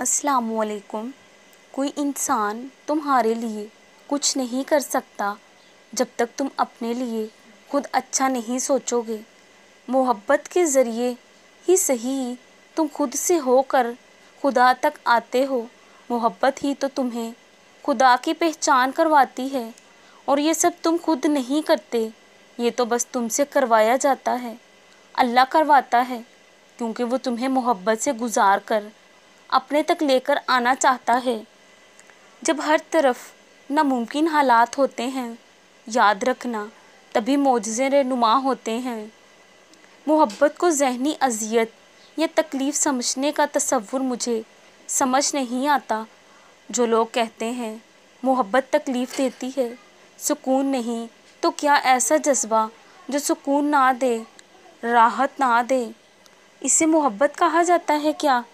असलकुम कोई इंसान तुम्हारे लिए कुछ नहीं कर सकता जब तक तुम अपने लिए खुद अच्छा नहीं सोचोगे मोहब्बत के ज़रिए ही सही तुम खुद से होकर खुदा तक आते हो मोहब्बत ही तो तुम्हें खुदा की पहचान करवाती है और ये सब तुम खुद नहीं करते ये तो बस तुमसे करवाया जाता है अल्लाह करवाता है क्योंकि वो तुम्हें मोहब्बत से गुजार कर अपने तक लेकर आना चाहता है जब हर तरफ नामुमकिन हालात होते हैं याद रखना तभी मोजे रहनुमा होते हैं मोहब्बत को जहनी अजियत या तकलीफ़ समझने का तस्वुर मुझे समझ नहीं आता जो लोग कहते हैं मोहब्बत तकलीफ़ देती है सुकून नहीं तो क्या ऐसा जज्बा जो सुकून ना दे राहत ना दे इसे मोहब्बत कहा जाता है क्या